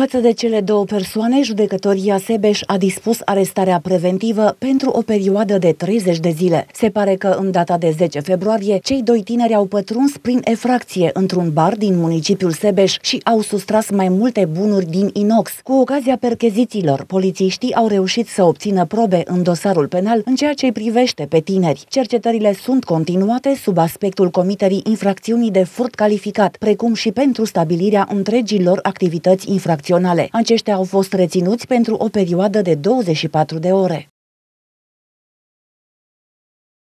Față de cele două persoane, judecătoria Sebeș a dispus arestarea preventivă pentru o perioadă de 30 de zile. Se pare că în data de 10 februarie, cei doi tineri au pătruns prin efracție într-un bar din municipiul Sebeș și au sustras mai multe bunuri din inox. Cu ocazia perchezițiilor, polițiștii au reușit să obțină probe în dosarul penal în ceea ce privește pe tineri. Cercetările sunt continuate sub aspectul comiterii infracțiunii de furt calificat, precum și pentru stabilirea întregilor activități infracționale infracționale. Aceștia au fost reținuți pentru o perioadă de 24 de ore.